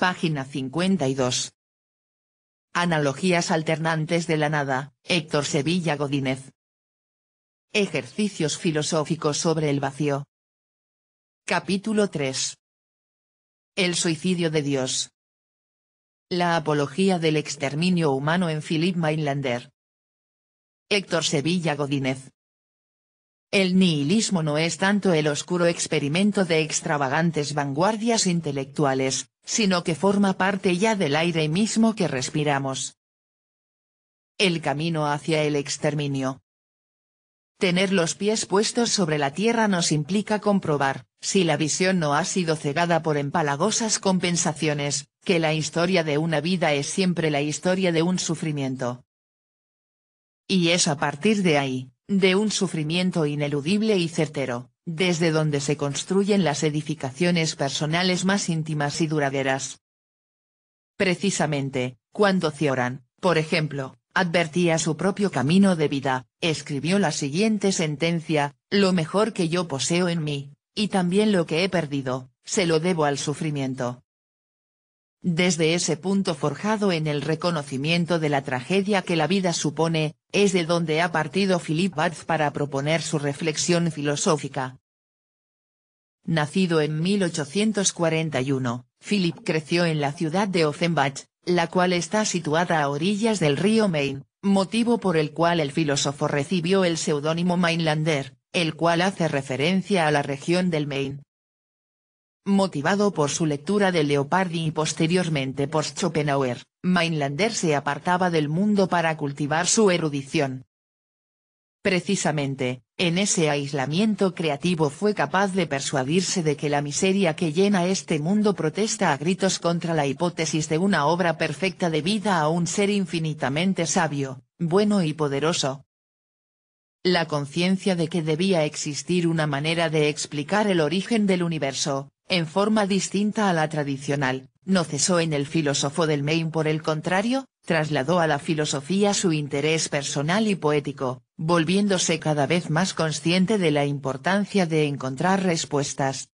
Página 52. Analogías alternantes de la nada, Héctor Sevilla Godínez. Ejercicios filosóficos sobre el vacío. Capítulo 3. El suicidio de Dios. La apología del exterminio humano en Philip Mainlander. Héctor Sevilla Godínez. El nihilismo no es tanto el oscuro experimento de extravagantes vanguardias intelectuales, sino que forma parte ya del aire mismo que respiramos. El camino hacia el exterminio. Tener los pies puestos sobre la tierra nos implica comprobar, si la visión no ha sido cegada por empalagosas compensaciones, que la historia de una vida es siempre la historia de un sufrimiento. Y es a partir de ahí, de un sufrimiento ineludible y certero, desde donde se construyen las edificaciones personales más íntimas y duraderas. Precisamente, cuando Cioran, por ejemplo, advertía su propio camino de vida, escribió la siguiente sentencia, lo mejor que yo poseo en mí, y también lo que he perdido, se lo debo al sufrimiento. Desde ese punto forjado en el reconocimiento de la tragedia que la vida supone, es de donde ha partido Philip Bath para proponer su reflexión filosófica. Nacido en 1841, Philip creció en la ciudad de Offenbach, la cual está situada a orillas del río Main, motivo por el cual el filósofo recibió el seudónimo Mainlander, el cual hace referencia a la región del Main. Motivado por su lectura de Leopardi y posteriormente por Schopenhauer, Mainlander se apartaba del mundo para cultivar su erudición. Precisamente, en ese aislamiento creativo fue capaz de persuadirse de que la miseria que llena este mundo protesta a gritos contra la hipótesis de una obra perfecta debida a un ser infinitamente sabio, bueno y poderoso. La conciencia de que debía existir una manera de explicar el origen del universo, en forma distinta a la tradicional, no cesó en el filósofo del Maine por el contrario, trasladó a la filosofía su interés personal y poético, volviéndose cada vez más consciente de la importancia de encontrar respuestas.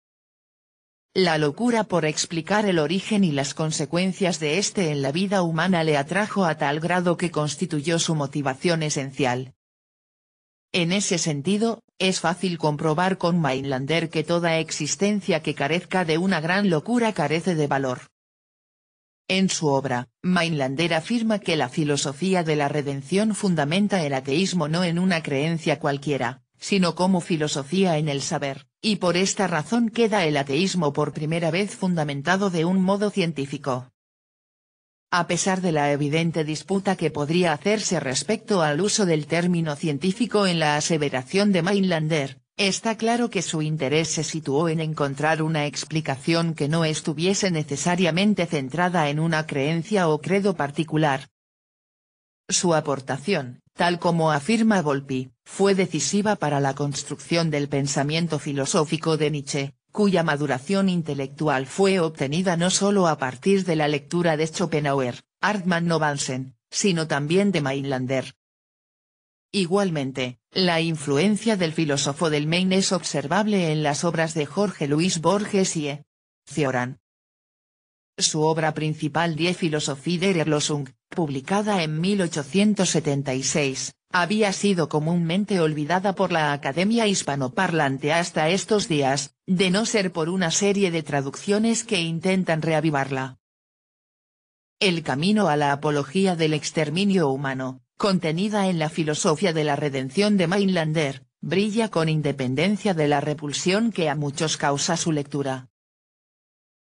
La locura por explicar el origen y las consecuencias de este en la vida humana le atrajo a tal grado que constituyó su motivación esencial. En ese sentido, es fácil comprobar con Mainlander que toda existencia que carezca de una gran locura carece de valor. En su obra, Mainlander afirma que la filosofía de la redención fundamenta el ateísmo no en una creencia cualquiera, sino como filosofía en el saber, y por esta razón queda el ateísmo por primera vez fundamentado de un modo científico. A pesar de la evidente disputa que podría hacerse respecto al uso del término científico en la aseveración de Mainlander, está claro que su interés se situó en encontrar una explicación que no estuviese necesariamente centrada en una creencia o credo particular. Su aportación, tal como afirma Volpi, fue decisiva para la construcción del pensamiento filosófico de Nietzsche, cuya maduración intelectual fue obtenida no solo a partir de la lectura de Schopenhauer, Hartmann novansen sino también de Mainlander. Igualmente, la influencia del filósofo del Maine es observable en las obras de Jorge Luis Borges y E. Cioran, su obra principal Die Philosophie der Erlösung, publicada en 1876, había sido comúnmente olvidada por la Academia hispanoparlante hasta estos días, de no ser por una serie de traducciones que intentan reavivarla. El camino a la apología del exterminio humano, contenida en la filosofía de la redención de Mainlander, brilla con independencia de la repulsión que a muchos causa su lectura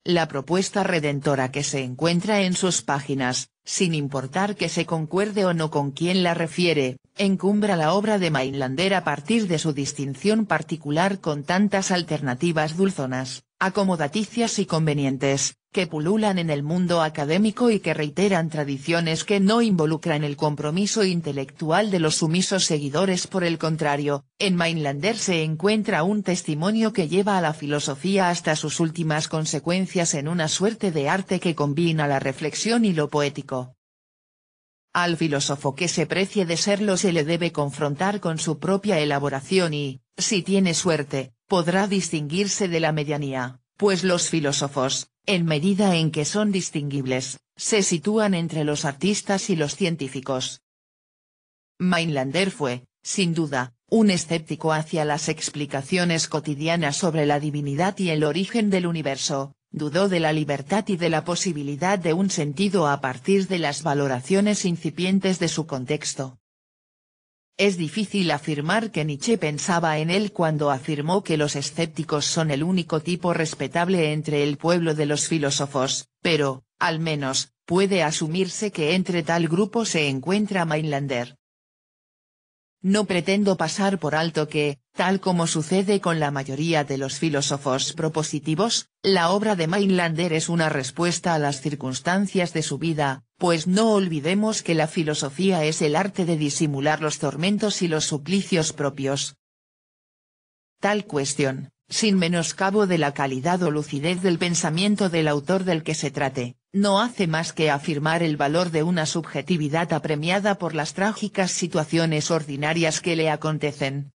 la propuesta redentora que se encuentra en sus páginas, sin importar que se concuerde o no con quien la refiere, encumbra la obra de Mainlander a partir de su distinción particular con tantas alternativas dulzonas, acomodaticias y convenientes, que pululan en el mundo académico y que reiteran tradiciones que no involucran el compromiso intelectual de los sumisos seguidores por el contrario, en Mainlander se encuentra un testimonio que lleva a la filosofía hasta sus últimas consecuencias en una suerte de arte que combina la reflexión y lo poético. Al filósofo que se precie de serlo se le debe confrontar con su propia elaboración y, si tiene suerte, podrá distinguirse de la medianía, pues los filósofos, en medida en que son distinguibles, se sitúan entre los artistas y los científicos. Mainlander fue, sin duda, un escéptico hacia las explicaciones cotidianas sobre la divinidad y el origen del universo, dudó de la libertad y de la posibilidad de un sentido a partir de las valoraciones incipientes de su contexto. Es difícil afirmar que Nietzsche pensaba en él cuando afirmó que los escépticos son el único tipo respetable entre el pueblo de los filósofos, pero, al menos, puede asumirse que entre tal grupo se encuentra Mainlander. No pretendo pasar por alto que, tal como sucede con la mayoría de los filósofos propositivos, la obra de Mainlander es una respuesta a las circunstancias de su vida, pues no olvidemos que la filosofía es el arte de disimular los tormentos y los suplicios propios. Tal cuestión, sin menoscabo de la calidad o lucidez del pensamiento del autor del que se trate, no hace más que afirmar el valor de una subjetividad apremiada por las trágicas situaciones ordinarias que le acontecen.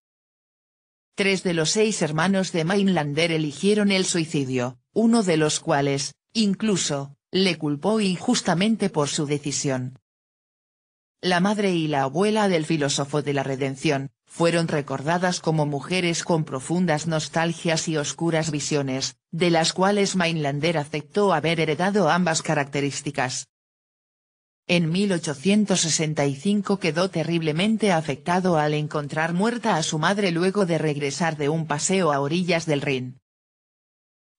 Tres de los seis hermanos de Mainlander eligieron el suicidio, uno de los cuales, incluso, le culpó injustamente por su decisión. La madre y la abuela del filósofo de la redención, fueron recordadas como mujeres con profundas nostalgias y oscuras visiones, de las cuales Mainlander aceptó haber heredado ambas características. En 1865 quedó terriblemente afectado al encontrar muerta a su madre luego de regresar de un paseo a orillas del Rin.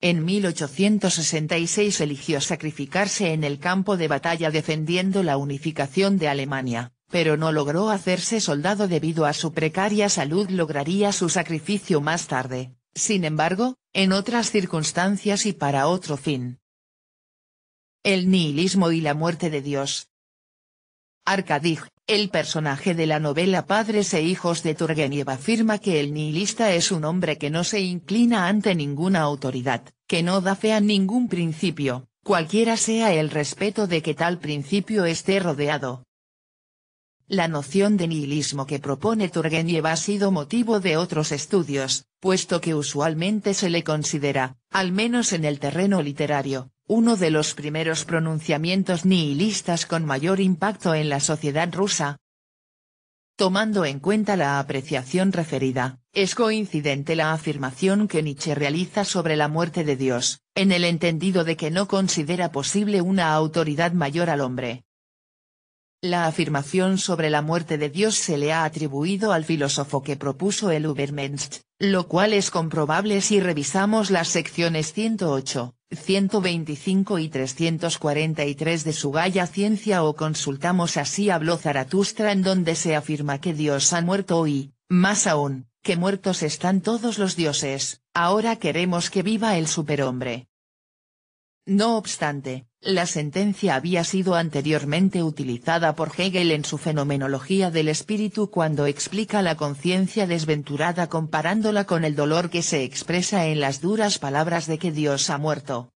En 1866 eligió sacrificarse en el campo de batalla defendiendo la unificación de Alemania, pero no logró hacerse soldado debido a su precaria salud lograría su sacrificio más tarde, sin embargo, en otras circunstancias y para otro fin. El nihilismo y la muerte de Dios, Arkadij, el personaje de la novela Padres e Hijos de Turgeniev afirma que el nihilista es un hombre que no se inclina ante ninguna autoridad, que no da fe a ningún principio, cualquiera sea el respeto de que tal principio esté rodeado. La noción de nihilismo que propone Turgeniev ha sido motivo de otros estudios, puesto que usualmente se le considera, al menos en el terreno literario, uno de los primeros pronunciamientos nihilistas con mayor impacto en la sociedad rusa. Tomando en cuenta la apreciación referida, es coincidente la afirmación que Nietzsche realiza sobre la muerte de Dios, en el entendido de que no considera posible una autoridad mayor al hombre. La afirmación sobre la muerte de Dios se le ha atribuido al filósofo que propuso el Übermensch, lo cual es comprobable si revisamos las secciones 108, 125 y 343 de su Gaya Ciencia o consultamos así habló Zaratustra en donde se afirma que Dios ha muerto y, más aún, que muertos están todos los dioses, ahora queremos que viva el superhombre. No obstante, la sentencia había sido anteriormente utilizada por Hegel en su Fenomenología del Espíritu cuando explica la conciencia desventurada comparándola con el dolor que se expresa en las duras palabras de que Dios ha muerto.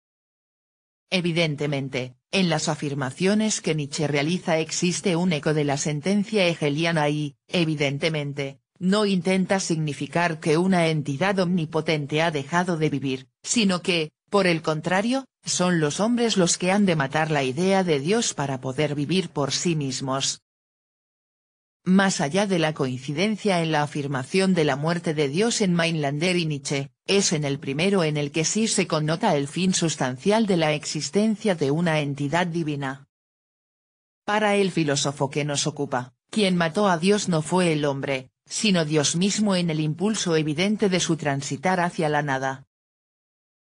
Evidentemente, en las afirmaciones que Nietzsche realiza existe un eco de la sentencia hegeliana y, evidentemente, no intenta significar que una entidad omnipotente ha dejado de vivir, sino que, por el contrario, son los hombres los que han de matar la idea de Dios para poder vivir por sí mismos. Más allá de la coincidencia en la afirmación de la muerte de Dios en Mainlander y Nietzsche, es en el primero en el que sí se connota el fin sustancial de la existencia de una entidad divina. Para el filósofo que nos ocupa, quien mató a Dios no fue el hombre, sino Dios mismo en el impulso evidente de su transitar hacia la nada.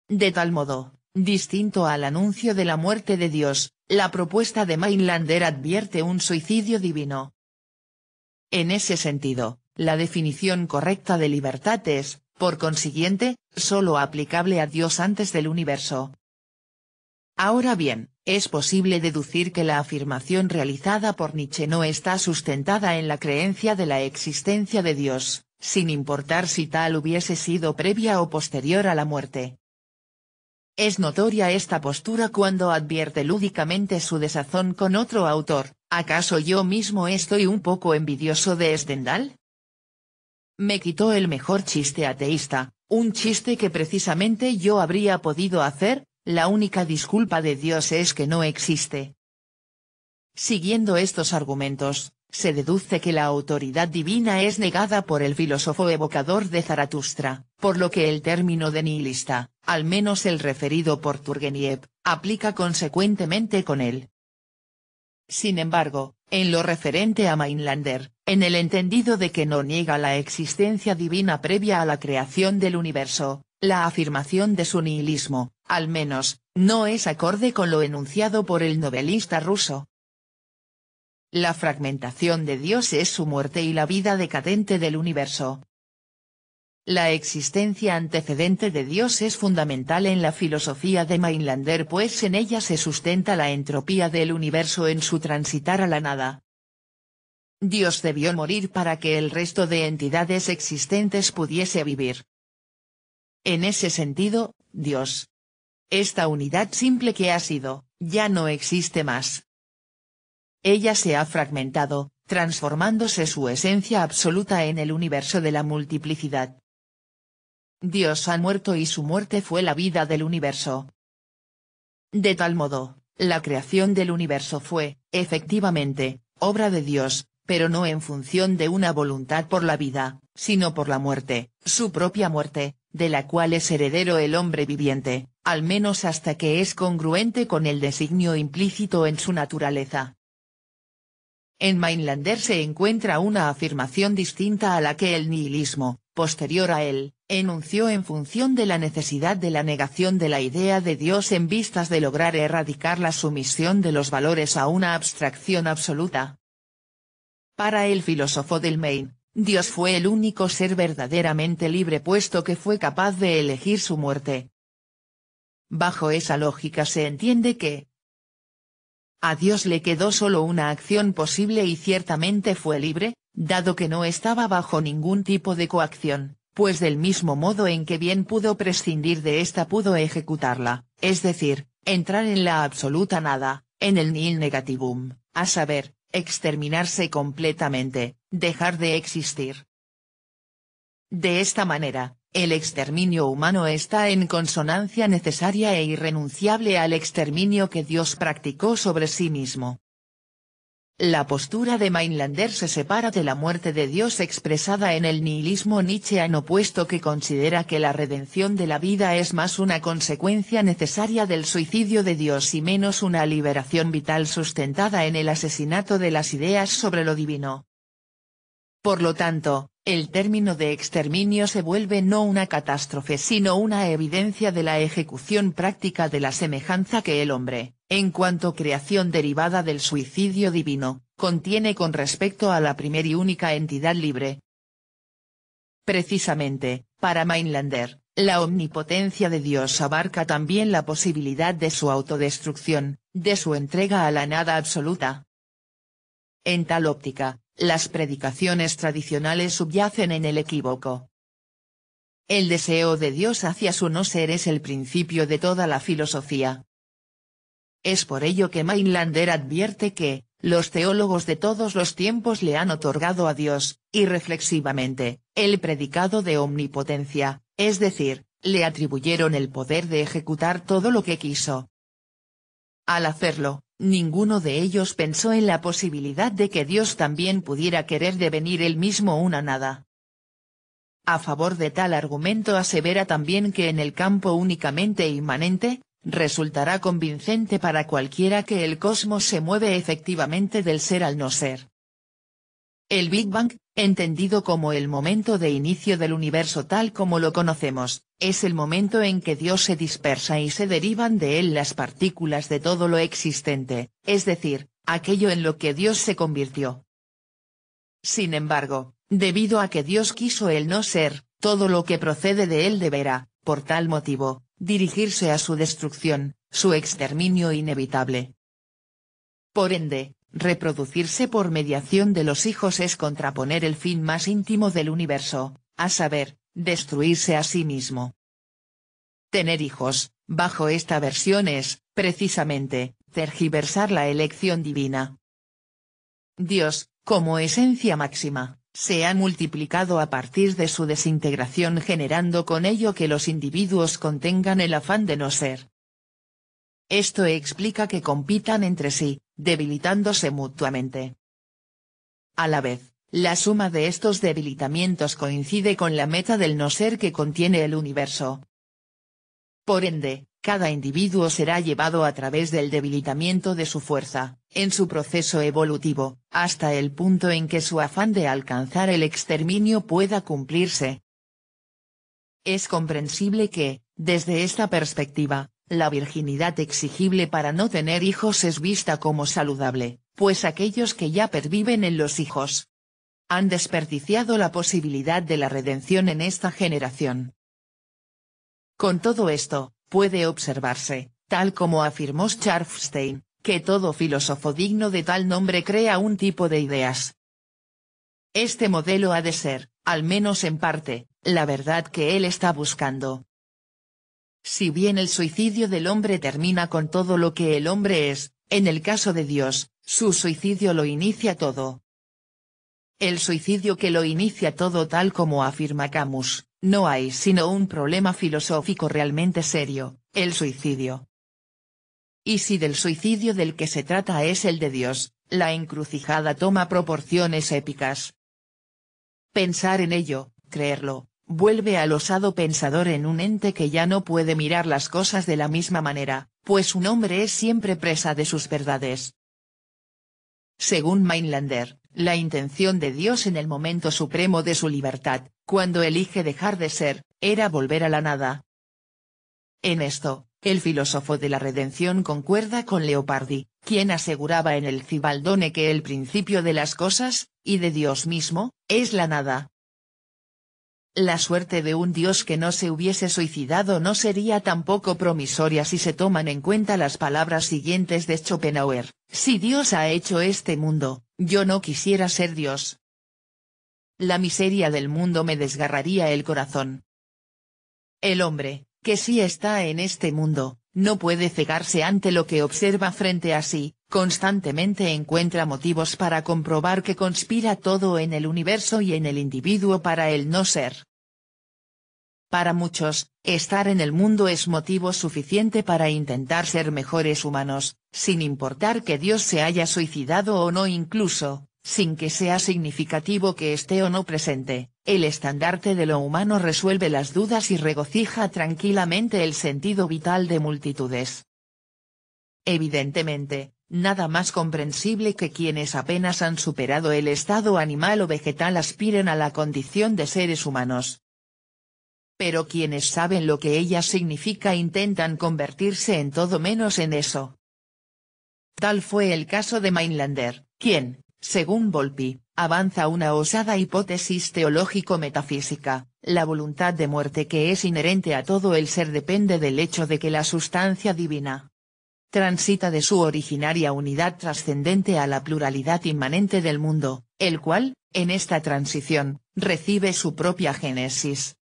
De tal modo, Distinto al anuncio de la muerte de Dios, la propuesta de Mainlander advierte un suicidio divino. En ese sentido, la definición correcta de libertad es, por consiguiente, sólo aplicable a Dios antes del universo. Ahora bien, es posible deducir que la afirmación realizada por Nietzsche no está sustentada en la creencia de la existencia de Dios, sin importar si tal hubiese sido previa o posterior a la muerte. Es notoria esta postura cuando advierte lúdicamente su desazón con otro autor, ¿acaso yo mismo estoy un poco envidioso de Stendhal? Me quitó el mejor chiste ateísta, un chiste que precisamente yo habría podido hacer, la única disculpa de Dios es que no existe. Siguiendo estos argumentos, se deduce que la autoridad divina es negada por el filósofo evocador de Zaratustra, por lo que el término de nihilista, al menos el referido por Turgeniev, aplica consecuentemente con él. Sin embargo, en lo referente a Mainlander, en el entendido de que no niega la existencia divina previa a la creación del universo, la afirmación de su nihilismo, al menos, no es acorde con lo enunciado por el novelista ruso, la fragmentación de Dios es su muerte y la vida decadente del universo. La existencia antecedente de Dios es fundamental en la filosofía de Mainlander pues en ella se sustenta la entropía del universo en su transitar a la nada. Dios debió morir para que el resto de entidades existentes pudiese vivir. En ese sentido, Dios. Esta unidad simple que ha sido, ya no existe más. Ella se ha fragmentado, transformándose su esencia absoluta en el universo de la multiplicidad. Dios ha muerto y su muerte fue la vida del universo. De tal modo, la creación del universo fue, efectivamente, obra de Dios, pero no en función de una voluntad por la vida, sino por la muerte, su propia muerte, de la cual es heredero el hombre viviente, al menos hasta que es congruente con el designio implícito en su naturaleza. En Mainlander se encuentra una afirmación distinta a la que el nihilismo, posterior a él, enunció en función de la necesidad de la negación de la idea de Dios en vistas de lograr erradicar la sumisión de los valores a una abstracción absoluta. Para el filósofo del Main, Dios fue el único ser verdaderamente libre puesto que fue capaz de elegir su muerte. Bajo esa lógica se entiende que, a Dios le quedó solo una acción posible y ciertamente fue libre, dado que no estaba bajo ningún tipo de coacción, pues del mismo modo en que bien pudo prescindir de esta pudo ejecutarla, es decir, entrar en la absoluta nada, en el nil negativum, a saber, exterminarse completamente, dejar de existir. De esta manera, el exterminio humano está en consonancia necesaria e irrenunciable al exterminio que Dios practicó sobre sí mismo. La postura de Mainlander se separa de la muerte de Dios expresada en el nihilismo nietzscheano opuesto que considera que la redención de la vida es más una consecuencia necesaria del suicidio de Dios y menos una liberación vital sustentada en el asesinato de las ideas sobre lo divino. Por lo tanto, el término de exterminio se vuelve no una catástrofe sino una evidencia de la ejecución práctica de la semejanza que el hombre, en cuanto creación derivada del suicidio divino, contiene con respecto a la primera y única entidad libre. Precisamente, para Mainlander, la omnipotencia de Dios abarca también la posibilidad de su autodestrucción, de su entrega a la nada absoluta. En tal óptica, las predicaciones tradicionales subyacen en el equívoco. El deseo de Dios hacia su no ser es el principio de toda la filosofía. Es por ello que Mainlander advierte que, los teólogos de todos los tiempos le han otorgado a Dios, irreflexivamente, el predicado de omnipotencia, es decir, le atribuyeron el poder de ejecutar todo lo que quiso. Al hacerlo, Ninguno de ellos pensó en la posibilidad de que Dios también pudiera querer devenir él mismo una nada. A favor de tal argumento asevera también que en el campo únicamente inmanente, resultará convincente para cualquiera que el cosmos se mueve efectivamente del ser al no ser. El Big Bang, Entendido como el momento de inicio del universo tal como lo conocemos, es el momento en que Dios se dispersa y se derivan de él las partículas de todo lo existente, es decir, aquello en lo que Dios se convirtió. Sin embargo, debido a que Dios quiso el no ser, todo lo que procede de él deberá, por tal motivo, dirigirse a su destrucción, su exterminio inevitable. Por ende, Reproducirse por mediación de los hijos es contraponer el fin más íntimo del universo, a saber, destruirse a sí mismo. Tener hijos, bajo esta versión es, precisamente, tergiversar la elección divina. Dios, como esencia máxima, se ha multiplicado a partir de su desintegración generando con ello que los individuos contengan el afán de no ser. Esto explica que compitan entre sí, debilitándose mutuamente. A la vez, la suma de estos debilitamientos coincide con la meta del no ser que contiene el universo. Por ende, cada individuo será llevado a través del debilitamiento de su fuerza, en su proceso evolutivo, hasta el punto en que su afán de alcanzar el exterminio pueda cumplirse. Es comprensible que, desde esta perspectiva, la virginidad exigible para no tener hijos es vista como saludable, pues aquellos que ya perviven en los hijos han desperdiciado la posibilidad de la redención en esta generación. Con todo esto, puede observarse, tal como afirmó Scharfstein, que todo filósofo digno de tal nombre crea un tipo de ideas. Este modelo ha de ser, al menos en parte, la verdad que él está buscando, si bien el suicidio del hombre termina con todo lo que el hombre es, en el caso de Dios, su suicidio lo inicia todo. El suicidio que lo inicia todo tal como afirma Camus, no hay sino un problema filosófico realmente serio, el suicidio. Y si del suicidio del que se trata es el de Dios, la encrucijada toma proporciones épicas. Pensar en ello, creerlo, vuelve al osado pensador en un ente que ya no puede mirar las cosas de la misma manera, pues un hombre es siempre presa de sus verdades. Según Mainlander, la intención de Dios en el momento supremo de su libertad, cuando elige dejar de ser, era volver a la nada. En esto, el filósofo de la redención concuerda con Leopardi, quien aseguraba en el Cibaldone que el principio de las cosas, y de Dios mismo, es la nada. La suerte de un dios que no se hubiese suicidado no sería tampoco promisoria si se toman en cuenta las palabras siguientes de Schopenhauer, si Dios ha hecho este mundo, yo no quisiera ser Dios. La miseria del mundo me desgarraría el corazón. El hombre, que sí está en este mundo, no puede cegarse ante lo que observa frente a sí, constantemente encuentra motivos para comprobar que conspira todo en el universo y en el individuo para el no ser. Para muchos, estar en el mundo es motivo suficiente para intentar ser mejores humanos, sin importar que Dios se haya suicidado o no incluso, sin que sea significativo que esté o no presente, el estandarte de lo humano resuelve las dudas y regocija tranquilamente el sentido vital de multitudes. Evidentemente, Nada más comprensible que quienes apenas han superado el estado animal o vegetal aspiren a la condición de seres humanos. Pero quienes saben lo que ella significa intentan convertirse en todo menos en eso. Tal fue el caso de Mainlander, quien, según Volpi, avanza una osada hipótesis teológico-metafísica, la voluntad de muerte que es inherente a todo el ser depende del hecho de que la sustancia divina, transita de su originaria unidad trascendente a la pluralidad inmanente del mundo, el cual, en esta transición, recibe su propia génesis.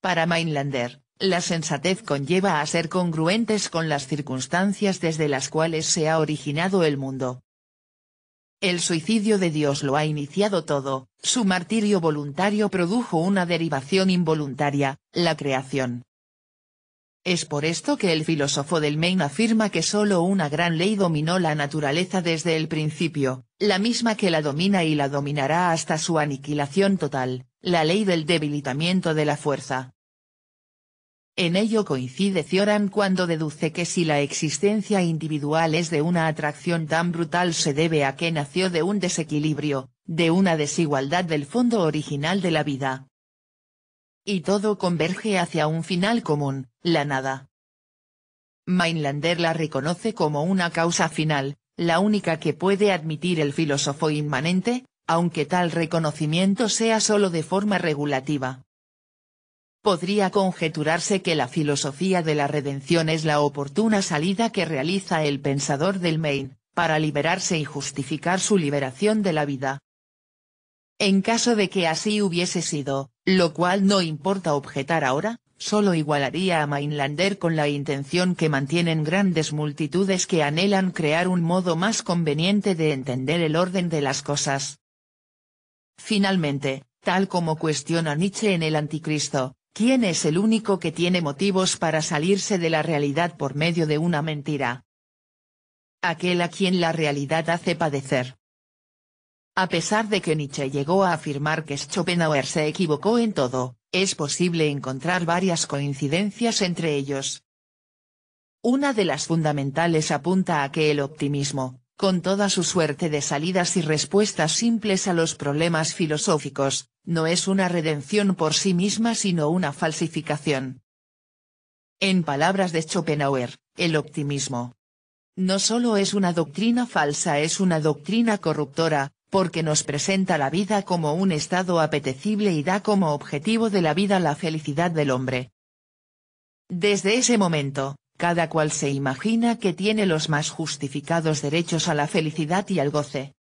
Para Mainlander, la sensatez conlleva a ser congruentes con las circunstancias desde las cuales se ha originado el mundo. El suicidio de Dios lo ha iniciado todo, su martirio voluntario produjo una derivación involuntaria, la creación. Es por esto que el filósofo del Maine afirma que solo una gran ley dominó la naturaleza desde el principio, la misma que la domina y la dominará hasta su aniquilación total, la ley del debilitamiento de la fuerza. En ello coincide Cioran cuando deduce que si la existencia individual es de una atracción tan brutal se debe a que nació de un desequilibrio, de una desigualdad del fondo original de la vida. Y todo converge hacia un final común, la nada. Mainlander la reconoce como una causa final, la única que puede admitir el filósofo inmanente, aunque tal reconocimiento sea solo de forma regulativa. Podría conjeturarse que la filosofía de la redención es la oportuna salida que realiza el pensador del Main, para liberarse y justificar su liberación de la vida. En caso de que así hubiese sido, lo cual no importa objetar ahora, solo igualaría a Mainlander con la intención que mantienen grandes multitudes que anhelan crear un modo más conveniente de entender el orden de las cosas. Finalmente, tal como cuestiona Nietzsche en el Anticristo, ¿quién es el único que tiene motivos para salirse de la realidad por medio de una mentira? Aquel a quien la realidad hace padecer. A pesar de que Nietzsche llegó a afirmar que Schopenhauer se equivocó en todo, es posible encontrar varias coincidencias entre ellos. Una de las fundamentales apunta a que el optimismo, con toda su suerte de salidas y respuestas simples a los problemas filosóficos, no es una redención por sí misma sino una falsificación. En palabras de Schopenhauer, el optimismo no solo es una doctrina falsa es una doctrina corruptora, porque nos presenta la vida como un estado apetecible y da como objetivo de la vida la felicidad del hombre. Desde ese momento, cada cual se imagina que tiene los más justificados derechos a la felicidad y al goce.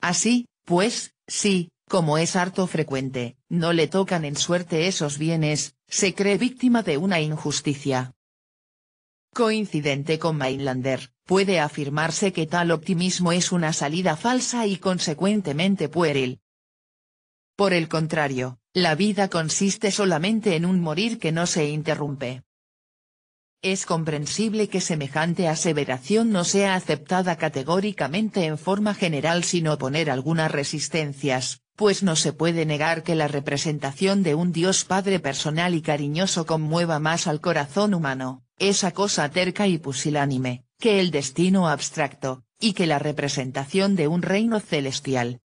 Así, pues, si, como es harto frecuente, no le tocan en suerte esos bienes, se cree víctima de una injusticia, Coincidente con Mainlander, puede afirmarse que tal optimismo es una salida falsa y consecuentemente pueril. Por el contrario, la vida consiste solamente en un morir que no se interrumpe. Es comprensible que semejante aseveración no sea aceptada categóricamente en forma general sin oponer algunas resistencias, pues no se puede negar que la representación de un Dios Padre personal y cariñoso conmueva más al corazón humano esa cosa terca y pusilánime, que el destino abstracto, y que la representación de un reino celestial.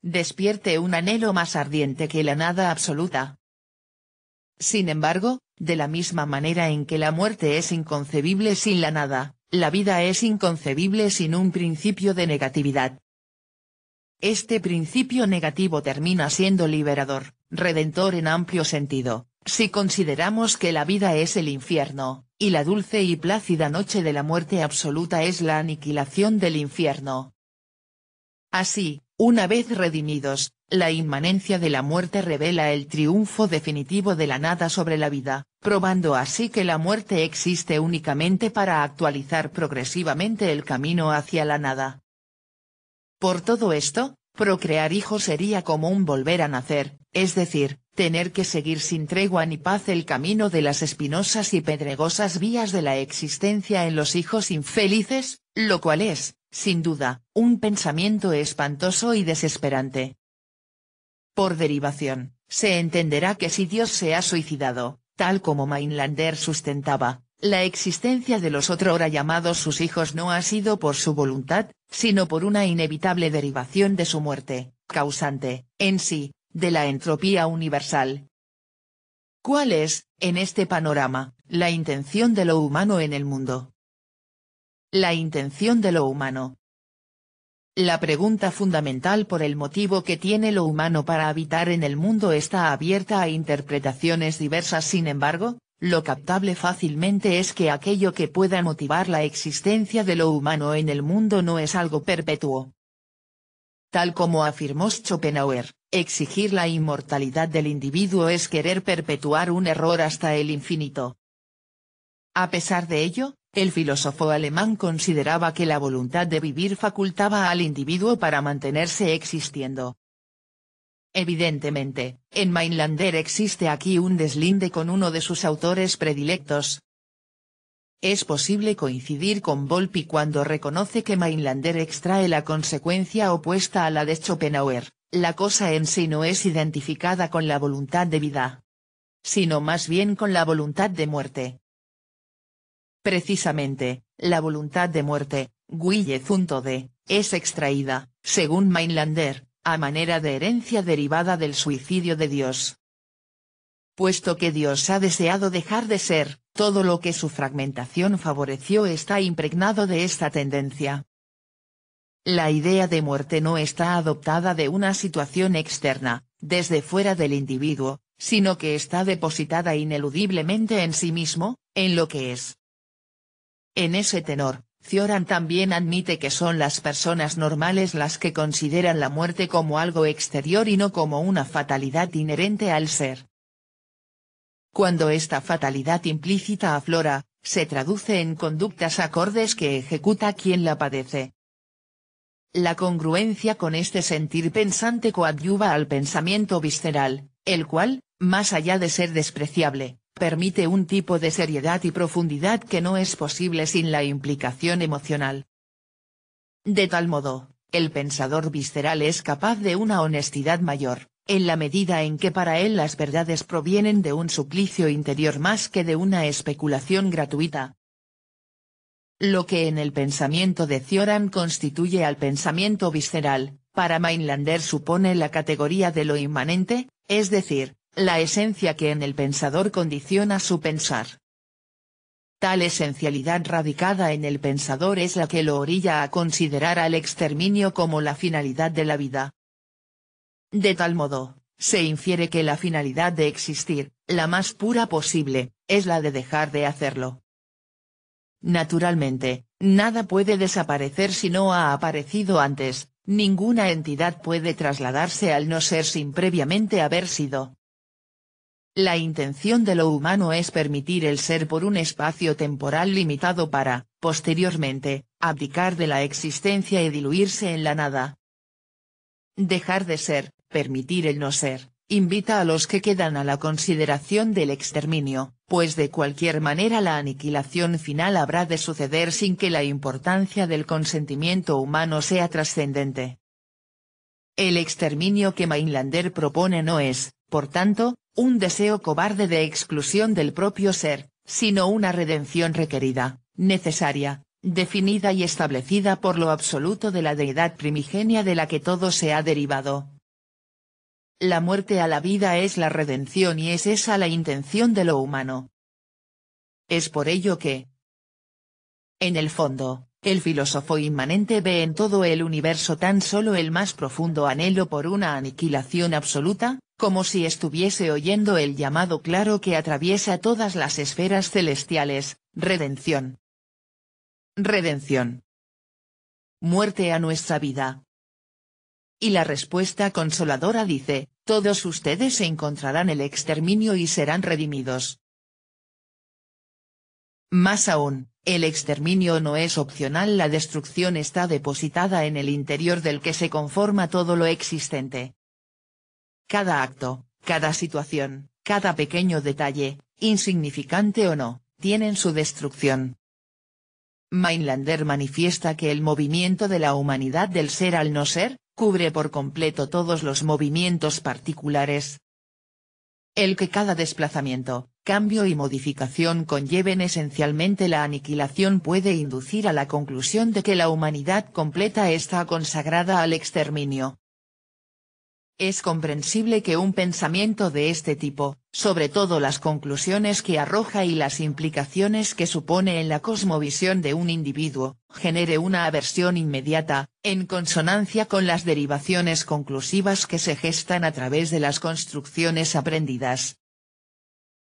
Despierte un anhelo más ardiente que la nada absoluta. Sin embargo, de la misma manera en que la muerte es inconcebible sin la nada, la vida es inconcebible sin un principio de negatividad. Este principio negativo termina siendo liberador, redentor en amplio sentido, si consideramos que la vida es el infierno, y la dulce y plácida noche de la muerte absoluta es la aniquilación del infierno. Así, una vez redimidos, la inmanencia de la muerte revela el triunfo definitivo de la nada sobre la vida, probando así que la muerte existe únicamente para actualizar progresivamente el camino hacia la nada. Por todo esto, procrear hijos sería como un volver a nacer, es decir, tener que seguir sin tregua ni paz el camino de las espinosas y pedregosas vías de la existencia en los hijos infelices, lo cual es, sin duda, un pensamiento espantoso y desesperante. Por derivación, se entenderá que si Dios se ha suicidado, tal como Mainlander sustentaba, la existencia de los ahora llamados sus hijos no ha sido por su voluntad, sino por una inevitable derivación de su muerte, causante, en sí, de la entropía universal. ¿Cuál es, en este panorama, la intención de lo humano en el mundo? La intención de lo humano. La pregunta fundamental por el motivo que tiene lo humano para habitar en el mundo está abierta a interpretaciones diversas sin embargo, lo captable fácilmente es que aquello que pueda motivar la existencia de lo humano en el mundo no es algo perpetuo. Tal como afirmó Schopenhauer, Exigir la inmortalidad del individuo es querer perpetuar un error hasta el infinito. A pesar de ello, el filósofo alemán consideraba que la voluntad de vivir facultaba al individuo para mantenerse existiendo. Evidentemente, en Mainlander existe aquí un deslinde con uno de sus autores predilectos. Es posible coincidir con Volpi cuando reconoce que Mainlander extrae la consecuencia opuesta a la de Schopenhauer, la cosa en sí no es identificada con la voluntad de vida, sino más bien con la voluntad de muerte. Precisamente, la voluntad de muerte, Guille de, es extraída, según Mainlander, a manera de herencia derivada del suicidio de Dios. Puesto que Dios ha deseado dejar de ser, todo lo que su fragmentación favoreció está impregnado de esta tendencia. La idea de muerte no está adoptada de una situación externa, desde fuera del individuo, sino que está depositada ineludiblemente en sí mismo, en lo que es. En ese tenor, Cioran también admite que son las personas normales las que consideran la muerte como algo exterior y no como una fatalidad inherente al ser. Cuando esta fatalidad implícita aflora, se traduce en conductas acordes que ejecuta quien la padece, la congruencia con este sentir pensante coadyuva al pensamiento visceral, el cual, más allá de ser despreciable, permite un tipo de seriedad y profundidad que no es posible sin la implicación emocional. De tal modo, el pensador visceral es capaz de una honestidad mayor, en la medida en que para él las verdades provienen de un suplicio interior más que de una especulación gratuita, lo que en el pensamiento de Cioran constituye al pensamiento visceral, para Mainlander supone la categoría de lo inmanente, es decir, la esencia que en el pensador condiciona su pensar. Tal esencialidad radicada en el pensador es la que lo orilla a considerar al exterminio como la finalidad de la vida. De tal modo, se infiere que la finalidad de existir, la más pura posible, es la de dejar de hacerlo. Naturalmente, nada puede desaparecer si no ha aparecido antes, ninguna entidad puede trasladarse al no ser sin previamente haber sido. La intención de lo humano es permitir el ser por un espacio temporal limitado para, posteriormente, abdicar de la existencia y diluirse en la nada. Dejar de ser, permitir el no ser, invita a los que quedan a la consideración del exterminio, pues de cualquier manera la aniquilación final habrá de suceder sin que la importancia del consentimiento humano sea trascendente. El exterminio que Mainlander propone no es, por tanto, un deseo cobarde de exclusión del propio ser, sino una redención requerida, necesaria, definida y establecida por lo absoluto de la deidad primigenia de la que todo se ha derivado, la muerte a la vida es la redención y es esa la intención de lo humano. Es por ello que, en el fondo, el filósofo inmanente ve en todo el universo tan solo el más profundo anhelo por una aniquilación absoluta, como si estuviese oyendo el llamado claro que atraviesa todas las esferas celestiales, redención. Redención. Muerte a nuestra vida. Y la respuesta consoladora dice, todos ustedes se encontrarán el exterminio y serán redimidos. Más aún, el exterminio no es opcional, la destrucción está depositada en el interior del que se conforma todo lo existente. Cada acto, cada situación, cada pequeño detalle, insignificante o no, tienen su destrucción. Mainlander manifiesta que el movimiento de la humanidad del ser al no ser, Cubre por completo todos los movimientos particulares. El que cada desplazamiento, cambio y modificación conlleven esencialmente la aniquilación puede inducir a la conclusión de que la humanidad completa está consagrada al exterminio, es comprensible que un pensamiento de este tipo, sobre todo las conclusiones que arroja y las implicaciones que supone en la cosmovisión de un individuo, genere una aversión inmediata, en consonancia con las derivaciones conclusivas que se gestan a través de las construcciones aprendidas.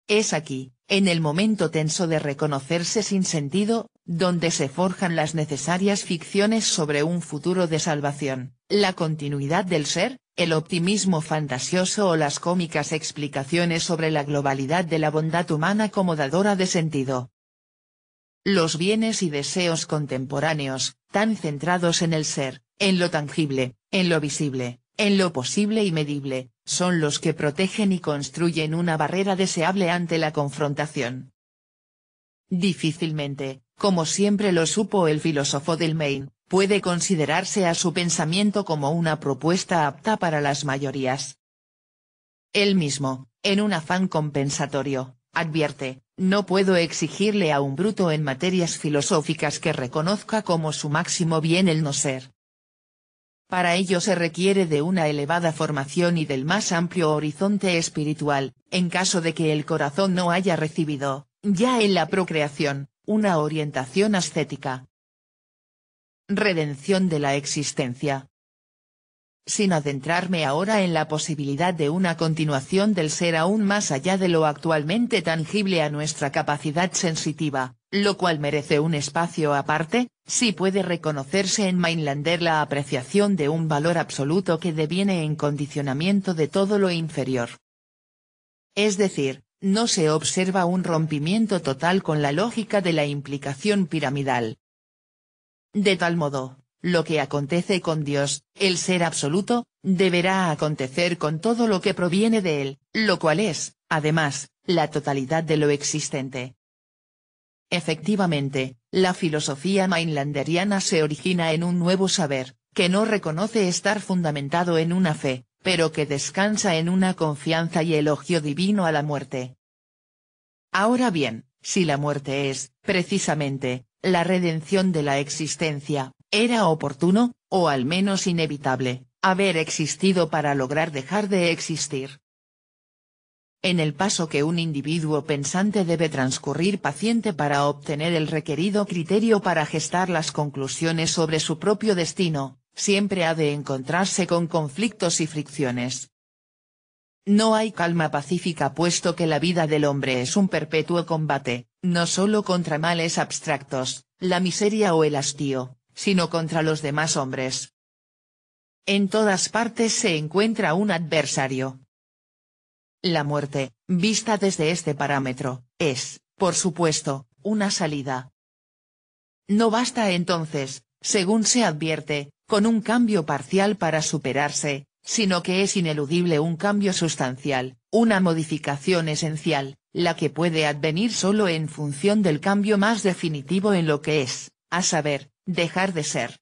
Es aquí, en el momento tenso de reconocerse sin sentido, donde se forjan las necesarias ficciones sobre un futuro de salvación, la continuidad del ser, el optimismo fantasioso o las cómicas explicaciones sobre la globalidad de la bondad humana como dadora de sentido. Los bienes y deseos contemporáneos, tan centrados en el ser, en lo tangible, en lo visible, en lo posible y medible, son los que protegen y construyen una barrera deseable ante la confrontación. Difícilmente, como siempre lo supo el filósofo del Maine, puede considerarse a su pensamiento como una propuesta apta para las mayorías. Él mismo, en un afán compensatorio, advierte, no puedo exigirle a un bruto en materias filosóficas que reconozca como su máximo bien el no ser. Para ello se requiere de una elevada formación y del más amplio horizonte espiritual, en caso de que el corazón no haya recibido, ya en la procreación, una orientación ascética, Redención de la existencia. Sin adentrarme ahora en la posibilidad de una continuación del ser aún más allá de lo actualmente tangible a nuestra capacidad sensitiva, lo cual merece un espacio aparte, sí puede reconocerse en Mainlander la apreciación de un valor absoluto que deviene en condicionamiento de todo lo inferior. Es decir, no se observa un rompimiento total con la lógica de la implicación piramidal, de tal modo, lo que acontece con Dios, el ser absoluto, deberá acontecer con todo lo que proviene de él, lo cual es, además, la totalidad de lo existente. Efectivamente, la filosofía mainlanderiana se origina en un nuevo saber, que no reconoce estar fundamentado en una fe, pero que descansa en una confianza y elogio divino a la muerte. Ahora bien, si la muerte es, precisamente, la redención de la existencia, era oportuno, o al menos inevitable, haber existido para lograr dejar de existir. En el paso que un individuo pensante debe transcurrir paciente para obtener el requerido criterio para gestar las conclusiones sobre su propio destino, siempre ha de encontrarse con conflictos y fricciones. No hay calma pacífica puesto que la vida del hombre es un perpetuo combate, no solo contra males abstractos, la miseria o el hastío, sino contra los demás hombres. En todas partes se encuentra un adversario. La muerte, vista desde este parámetro, es, por supuesto, una salida. No basta entonces, según se advierte, con un cambio parcial para superarse, sino que es ineludible un cambio sustancial, una modificación esencial, la que puede advenir solo en función del cambio más definitivo en lo que es, a saber, dejar de ser.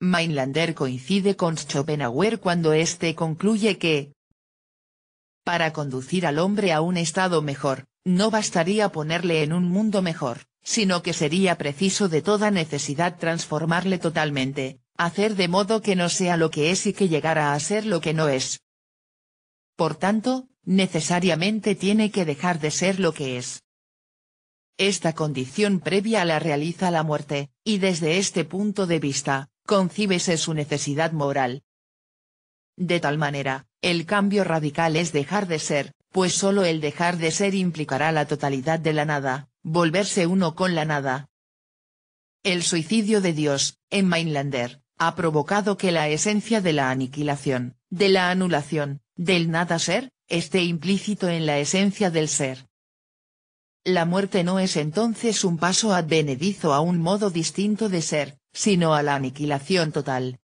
Mainlander coincide con Schopenhauer cuando éste concluye que, para conducir al hombre a un estado mejor, no bastaría ponerle en un mundo mejor, sino que sería preciso de toda necesidad transformarle totalmente, hacer de modo que no sea lo que es y que llegara a ser lo que no es. Por tanto, necesariamente tiene que dejar de ser lo que es. Esta condición previa la realiza la muerte, y desde este punto de vista, concíbese su necesidad moral. De tal manera, el cambio radical es dejar de ser, pues solo el dejar de ser implicará la totalidad de la nada, volverse uno con la nada. El suicidio de Dios, en Mainlander, ha provocado que la esencia de la aniquilación, de la anulación, del nada ser, esté implícito en la esencia del ser. La muerte no es entonces un paso advenedizo a un modo distinto de ser, sino a la aniquilación total.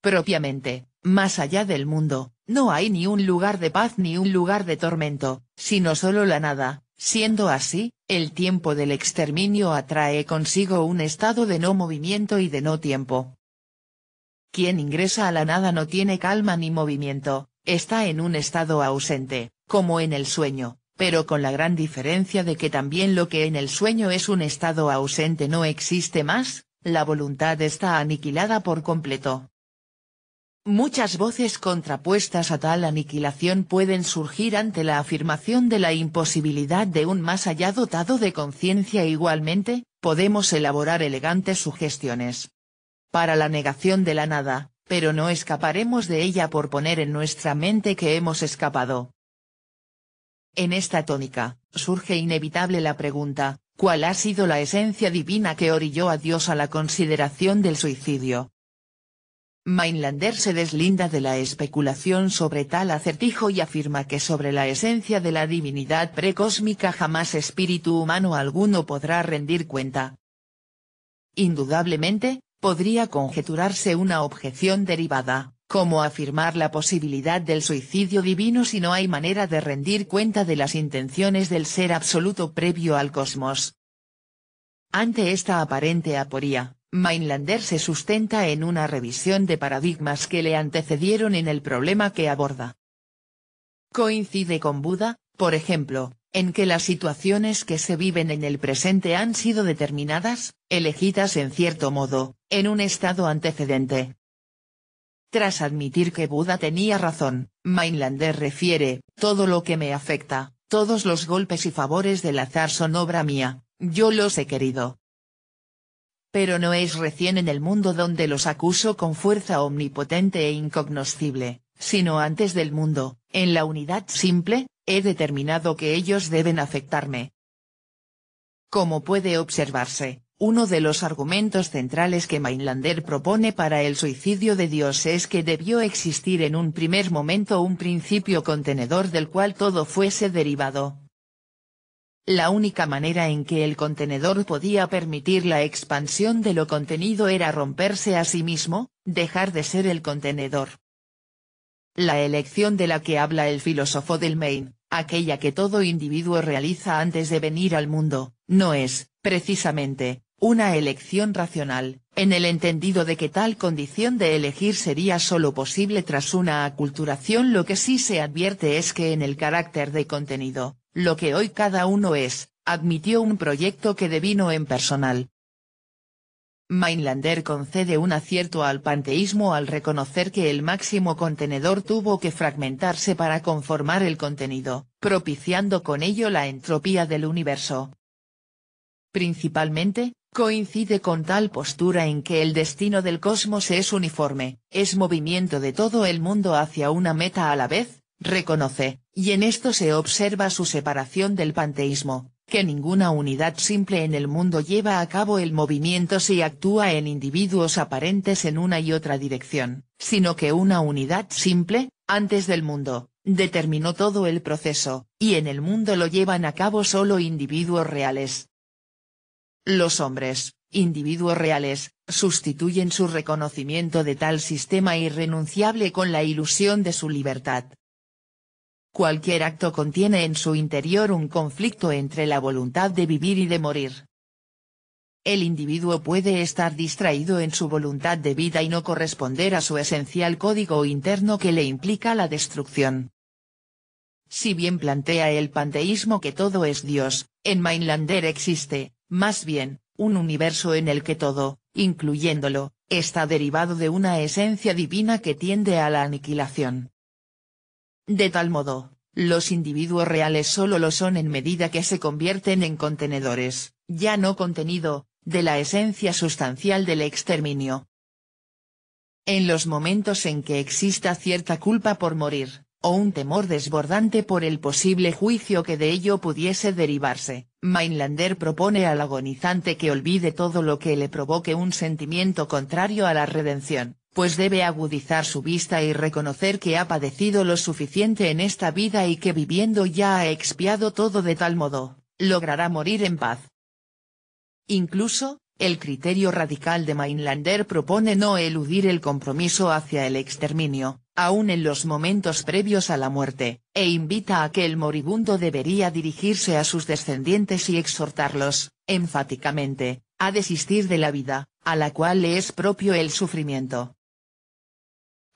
Propiamente, más allá del mundo, no hay ni un lugar de paz ni un lugar de tormento, sino solo la nada, siendo así, el tiempo del exterminio atrae consigo un estado de no movimiento y de no tiempo. Quien ingresa a la nada no tiene calma ni movimiento, Está en un estado ausente, como en el sueño, pero con la gran diferencia de que también lo que en el sueño es un estado ausente no existe más, la voluntad está aniquilada por completo. Muchas voces contrapuestas a tal aniquilación pueden surgir ante la afirmación de la imposibilidad de un más allá dotado de conciencia igualmente, podemos elaborar elegantes sugestiones. Para la negación de la nada, pero no escaparemos de ella por poner en nuestra mente que hemos escapado. En esta tónica, surge inevitable la pregunta, ¿cuál ha sido la esencia divina que orilló a Dios a la consideración del suicidio? Mainlander se deslinda de la especulación sobre tal acertijo y afirma que sobre la esencia de la divinidad precósmica jamás espíritu humano alguno podrá rendir cuenta. Indudablemente, podría conjeturarse una objeción derivada, como afirmar la posibilidad del suicidio divino si no hay manera de rendir cuenta de las intenciones del ser absoluto previo al cosmos. Ante esta aparente aporía, Mainlander se sustenta en una revisión de paradigmas que le antecedieron en el problema que aborda. Coincide con Buda, por ejemplo, en que las situaciones que se viven en el presente han sido determinadas, elegidas en cierto modo, en un estado antecedente. Tras admitir que Buda tenía razón, Mainlander refiere, todo lo que me afecta, todos los golpes y favores del azar son obra mía, yo los he querido. Pero no es recién en el mundo donde los acuso con fuerza omnipotente e incognoscible, sino antes del mundo, en la unidad simple, he determinado que ellos deben afectarme. Como puede observarse, uno de los argumentos centrales que Mainlander propone para el suicidio de Dios es que debió existir en un primer momento un principio contenedor del cual todo fuese derivado. La única manera en que el contenedor podía permitir la expansión de lo contenido era romperse a sí mismo, dejar de ser el contenedor. La elección de la que habla el filósofo del Maine aquella que todo individuo realiza antes de venir al mundo, no es, precisamente, una elección racional, en el entendido de que tal condición de elegir sería sólo posible tras una aculturación lo que sí se advierte es que en el carácter de contenido, lo que hoy cada uno es, admitió un proyecto que devino en personal, Mainlander concede un acierto al panteísmo al reconocer que el máximo contenedor tuvo que fragmentarse para conformar el contenido, propiciando con ello la entropía del universo. Principalmente, coincide con tal postura en que el destino del cosmos es uniforme, es movimiento de todo el mundo hacia una meta a la vez, reconoce, y en esto se observa su separación del panteísmo, que ninguna unidad simple en el mundo lleva a cabo el movimiento si actúa en individuos aparentes en una y otra dirección, sino que una unidad simple, antes del mundo, determinó todo el proceso, y en el mundo lo llevan a cabo solo individuos reales. Los hombres, individuos reales, sustituyen su reconocimiento de tal sistema irrenunciable con la ilusión de su libertad. Cualquier acto contiene en su interior un conflicto entre la voluntad de vivir y de morir. El individuo puede estar distraído en su voluntad de vida y no corresponder a su esencial código interno que le implica la destrucción. Si bien plantea el panteísmo que todo es Dios, en Mainlander existe, más bien, un universo en el que todo, incluyéndolo, está derivado de una esencia divina que tiende a la aniquilación. De tal modo, los individuos reales solo lo son en medida que se convierten en contenedores, ya no contenido, de la esencia sustancial del exterminio. En los momentos en que exista cierta culpa por morir, o un temor desbordante por el posible juicio que de ello pudiese derivarse, Mainlander propone al agonizante que olvide todo lo que le provoque un sentimiento contrario a la redención, pues debe agudizar su vista y reconocer que ha padecido lo suficiente en esta vida y que viviendo ya ha expiado todo de tal modo, logrará morir en paz. Incluso, el criterio radical de Mainlander propone no eludir el compromiso hacia el exterminio, aún en los momentos previos a la muerte, e invita a que el moribundo debería dirigirse a sus descendientes y exhortarlos, enfáticamente, a desistir de la vida, a la cual le es propio el sufrimiento.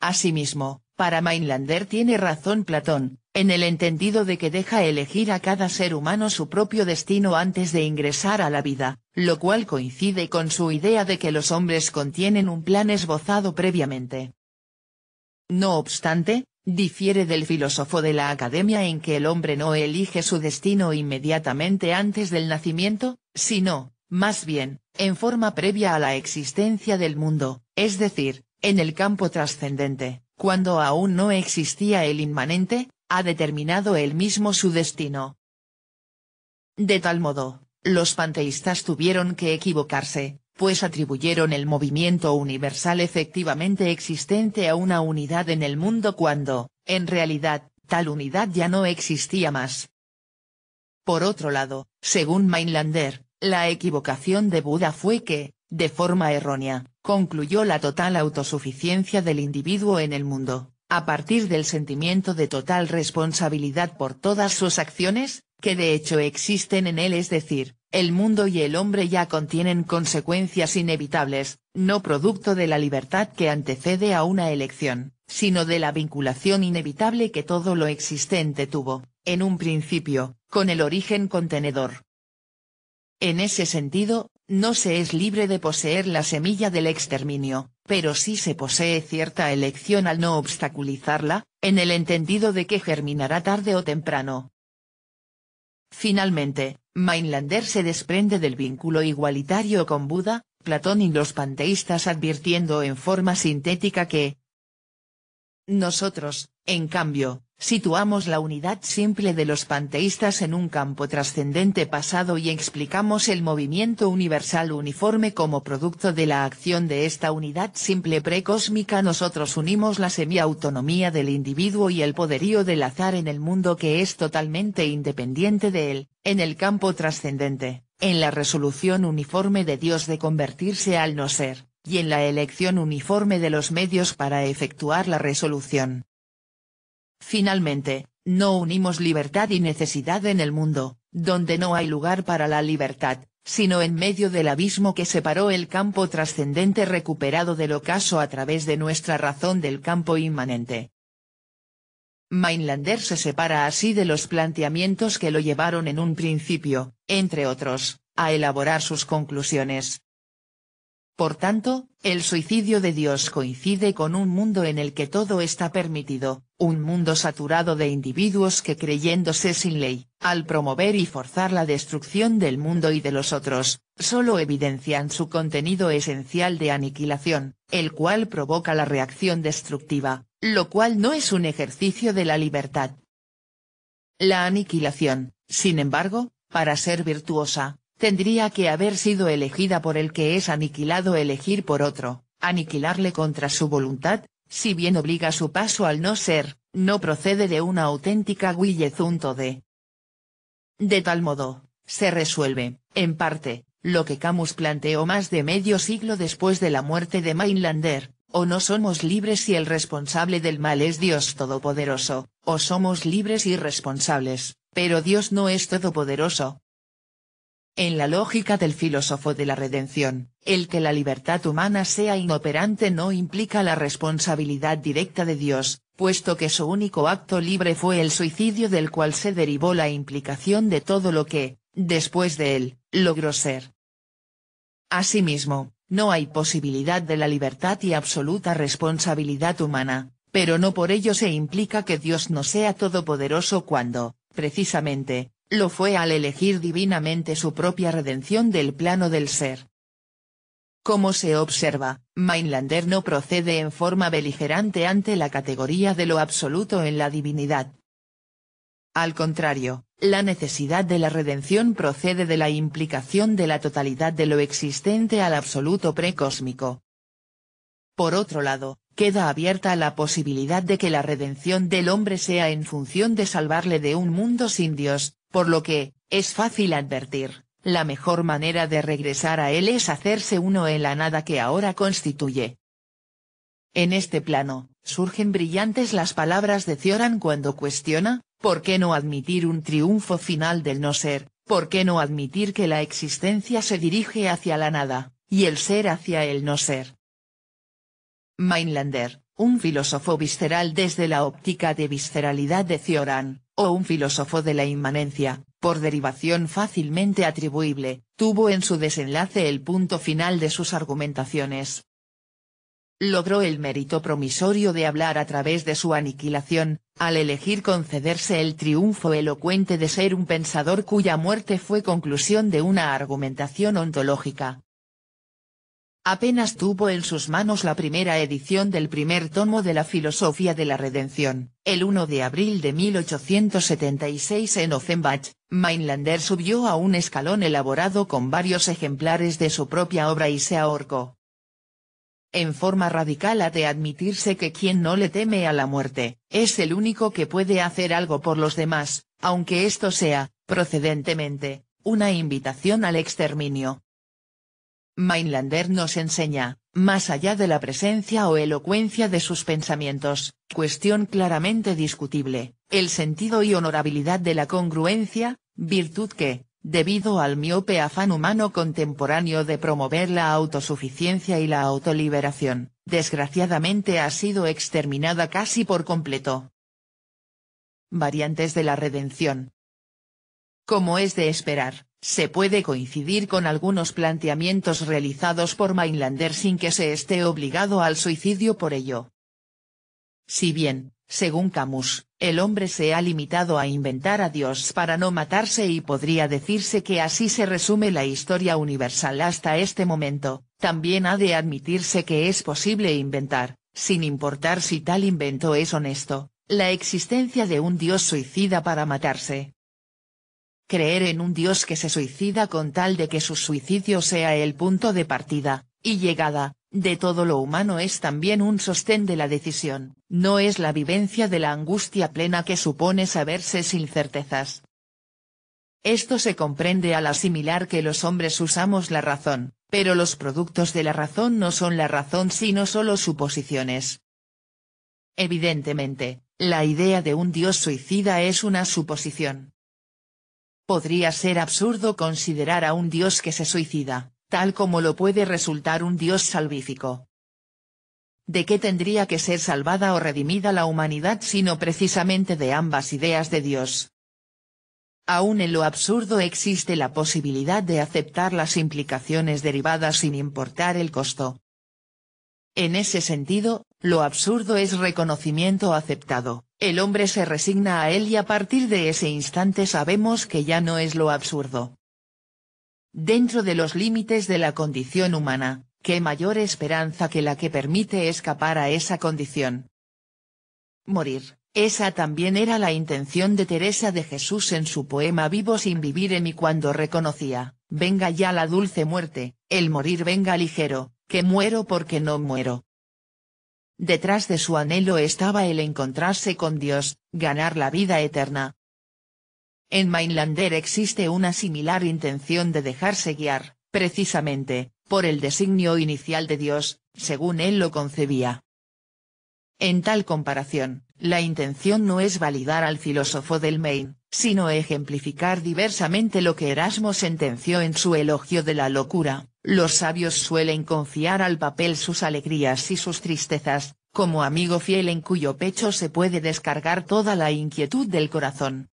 Asimismo, para Mainlander tiene razón Platón, en el entendido de que deja elegir a cada ser humano su propio destino antes de ingresar a la vida, lo cual coincide con su idea de que los hombres contienen un plan esbozado previamente. No obstante, difiere del filósofo de la academia en que el hombre no elige su destino inmediatamente antes del nacimiento, sino, más bien, en forma previa a la existencia del mundo, es decir, en el campo trascendente, cuando aún no existía el inmanente, ha determinado él mismo su destino. De tal modo, los panteístas tuvieron que equivocarse, pues atribuyeron el movimiento universal efectivamente existente a una unidad en el mundo cuando, en realidad, tal unidad ya no existía más. Por otro lado, según Mainlander, la equivocación de Buda fue que, de forma errónea, concluyó la total autosuficiencia del individuo en el mundo, a partir del sentimiento de total responsabilidad por todas sus acciones, que de hecho existen en él es decir, el mundo y el hombre ya contienen consecuencias inevitables, no producto de la libertad que antecede a una elección, sino de la vinculación inevitable que todo lo existente tuvo, en un principio, con el origen contenedor. En ese sentido, no se es libre de poseer la semilla del exterminio, pero sí se posee cierta elección al no obstaculizarla, en el entendido de que germinará tarde o temprano. Finalmente, Mainlander se desprende del vínculo igualitario con Buda, Platón y los panteístas advirtiendo en forma sintética que nosotros, en cambio, Situamos la unidad simple de los panteístas en un campo trascendente pasado y explicamos el movimiento universal uniforme como producto de la acción de esta unidad simple precósmica. Nosotros unimos la semiautonomía del individuo y el poderío del azar en el mundo que es totalmente independiente de él, en el campo trascendente, en la resolución uniforme de Dios de convertirse al no ser, y en la elección uniforme de los medios para efectuar la resolución. Finalmente, no unimos libertad y necesidad en el mundo, donde no hay lugar para la libertad, sino en medio del abismo que separó el campo trascendente recuperado del ocaso a través de nuestra razón del campo inmanente. Mainlander se separa así de los planteamientos que lo llevaron en un principio, entre otros, a elaborar sus conclusiones. Por tanto, el suicidio de Dios coincide con un mundo en el que todo está permitido, un mundo saturado de individuos que creyéndose sin ley, al promover y forzar la destrucción del mundo y de los otros, solo evidencian su contenido esencial de aniquilación, el cual provoca la reacción destructiva, lo cual no es un ejercicio de la libertad. La aniquilación, sin embargo, para ser virtuosa, tendría que haber sido elegida por el que es aniquilado elegir por otro, aniquilarle contra su voluntad, si bien obliga su paso al no ser, no procede de una auténtica guillezunto de. De tal modo, se resuelve, en parte, lo que Camus planteó más de medio siglo después de la muerte de Mainlander, o no somos libres si el responsable del mal es Dios Todopoderoso, o somos libres y responsables, pero Dios no es todopoderoso, en la lógica del filósofo de la redención, el que la libertad humana sea inoperante no implica la responsabilidad directa de Dios, puesto que su único acto libre fue el suicidio del cual se derivó la implicación de todo lo que, después de él, logró ser. Asimismo, no hay posibilidad de la libertad y absoluta responsabilidad humana, pero no por ello se implica que Dios no sea todopoderoso cuando, precisamente, lo fue al elegir divinamente su propia redención del plano del ser. Como se observa, Mainlander no procede en forma beligerante ante la categoría de lo absoluto en la divinidad. Al contrario, la necesidad de la redención procede de la implicación de la totalidad de lo existente al absoluto precósmico. Por otro lado, queda abierta la posibilidad de que la redención del hombre sea en función de salvarle de un mundo sin Dios, por lo que, es fácil advertir, la mejor manera de regresar a él es hacerse uno en la nada que ahora constituye. En este plano, surgen brillantes las palabras de Cioran cuando cuestiona, ¿por qué no admitir un triunfo final del no ser? ¿Por qué no admitir que la existencia se dirige hacia la nada, y el ser hacia el no ser? Mainlander, un filósofo visceral desde la óptica de visceralidad de Cioran, o un filósofo de la inmanencia, por derivación fácilmente atribuible, tuvo en su desenlace el punto final de sus argumentaciones. Logró el mérito promisorio de hablar a través de su aniquilación, al elegir concederse el triunfo elocuente de ser un pensador cuya muerte fue conclusión de una argumentación ontológica, Apenas tuvo en sus manos la primera edición del primer tomo de la Filosofía de la Redención. El 1 de abril de 1876 en Offenbach, Mainlander subió a un escalón elaborado con varios ejemplares de su propia obra y se ahorcó. En forma radical ha de admitirse que quien no le teme a la muerte, es el único que puede hacer algo por los demás, aunque esto sea, procedentemente, una invitación al exterminio. Mainlander nos enseña, más allá de la presencia o elocuencia de sus pensamientos, cuestión claramente discutible, el sentido y honorabilidad de la congruencia, virtud que, debido al miope afán humano contemporáneo de promover la autosuficiencia y la autoliberación, desgraciadamente ha sido exterminada casi por completo. Variantes de la redención. Como es de esperar, se puede coincidir con algunos planteamientos realizados por Mainlander sin que se esté obligado al suicidio por ello. Si bien, según Camus, el hombre se ha limitado a inventar a Dios para no matarse y podría decirse que así se resume la historia universal hasta este momento, también ha de admitirse que es posible inventar, sin importar si tal invento es honesto, la existencia de un Dios suicida para matarse creer en un Dios que se suicida con tal de que su suicidio sea el punto de partida, y llegada, de todo lo humano es también un sostén de la decisión, no es la vivencia de la angustia plena que supone saberse sin certezas. Esto se comprende al asimilar que los hombres usamos la razón, pero los productos de la razón no son la razón sino solo suposiciones. Evidentemente, la idea de un Dios suicida es una suposición, Podría ser absurdo considerar a un dios que se suicida, tal como lo puede resultar un dios salvífico. ¿De qué tendría que ser salvada o redimida la humanidad sino precisamente de ambas ideas de Dios? Aún en lo absurdo existe la posibilidad de aceptar las implicaciones derivadas sin importar el costo. En ese sentido, lo absurdo es reconocimiento aceptado, el hombre se resigna a él y a partir de ese instante sabemos que ya no es lo absurdo. Dentro de los límites de la condición humana, qué mayor esperanza que la que permite escapar a esa condición. Morir, esa también era la intención de Teresa de Jesús en su poema Vivo sin vivir en mí cuando reconocía, venga ya la dulce muerte, el morir venga ligero, que muero porque no muero. Detrás de su anhelo estaba el encontrarse con Dios, ganar la vida eterna. En Mainlander existe una similar intención de dejarse guiar, precisamente, por el designio inicial de Dios, según él lo concebía. En tal comparación, la intención no es validar al filósofo del Maine, sino ejemplificar diversamente lo que Erasmo sentenció en su elogio de la locura. Los sabios suelen confiar al papel sus alegrías y sus tristezas, como amigo fiel en cuyo pecho se puede descargar toda la inquietud del corazón.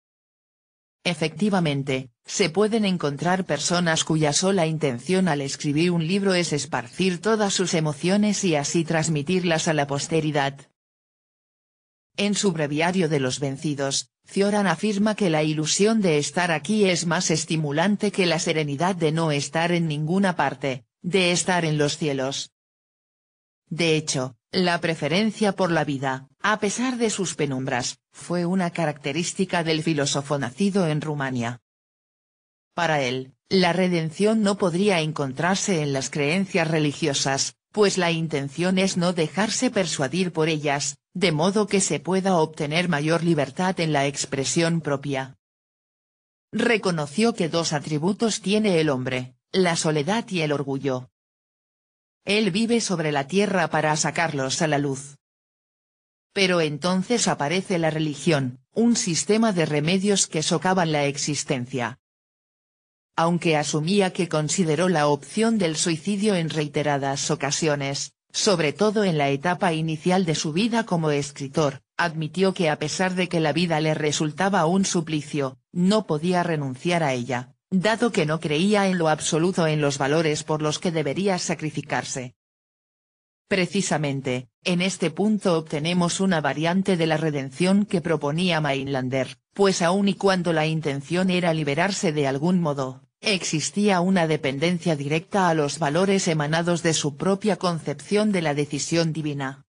Efectivamente, se pueden encontrar personas cuya sola intención al escribir un libro es esparcir todas sus emociones y así transmitirlas a la posteridad. En su breviario de los vencidos, Cioran afirma que la ilusión de estar aquí es más estimulante que la serenidad de no estar en ninguna parte, de estar en los cielos. De hecho, la preferencia por la vida, a pesar de sus penumbras, fue una característica del filósofo nacido en Rumania. Para él, la redención no podría encontrarse en las creencias religiosas, pues la intención es no dejarse persuadir por ellas, de modo que se pueda obtener mayor libertad en la expresión propia. Reconoció que dos atributos tiene el hombre, la soledad y el orgullo. Él vive sobre la tierra para sacarlos a la luz. Pero entonces aparece la religión, un sistema de remedios que socavan la existencia, aunque asumía que consideró la opción del suicidio en reiteradas ocasiones, sobre todo en la etapa inicial de su vida como escritor, admitió que a pesar de que la vida le resultaba un suplicio, no podía renunciar a ella, dado que no creía en lo absoluto en los valores por los que debería sacrificarse. Precisamente, en este punto obtenemos una variante de la redención que proponía Mainlander, pues aun y cuando la intención era liberarse de algún modo, existía una dependencia directa a los valores emanados de su propia concepción de la decisión divina.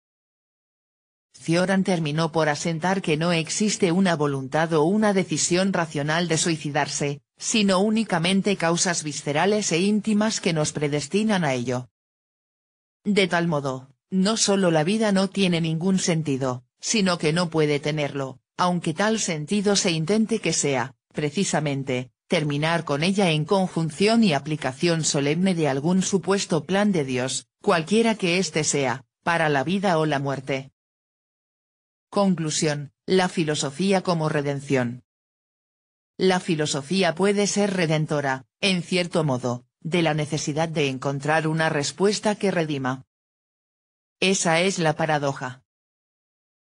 Fioran terminó por asentar que no existe una voluntad o una decisión racional de suicidarse, sino únicamente causas viscerales e íntimas que nos predestinan a ello. De tal modo, no solo la vida no tiene ningún sentido, sino que no puede tenerlo, aunque tal sentido se intente que sea, precisamente, terminar con ella en conjunción y aplicación solemne de algún supuesto plan de Dios, cualquiera que éste sea, para la vida o la muerte. Conclusión, la filosofía como redención. La filosofía puede ser redentora, en cierto modo, de la necesidad de encontrar una respuesta que redima. Esa es la paradoja.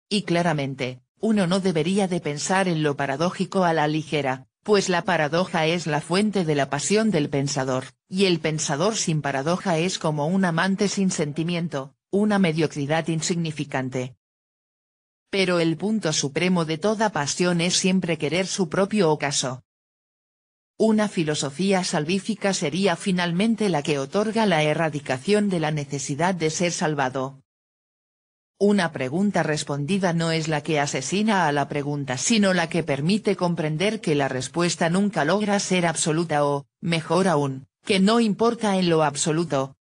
Y claramente, uno no debería de pensar en lo paradójico a la ligera, pues la paradoja es la fuente de la pasión del pensador, y el pensador sin paradoja es como un amante sin sentimiento, una mediocridad insignificante. Pero el punto supremo de toda pasión es siempre querer su propio ocaso. Una filosofía salvífica sería finalmente la que otorga la erradicación de la necesidad de ser salvado, una pregunta respondida no es la que asesina a la pregunta sino la que permite comprender que la respuesta nunca logra ser absoluta o, mejor aún, que no importa en lo absoluto.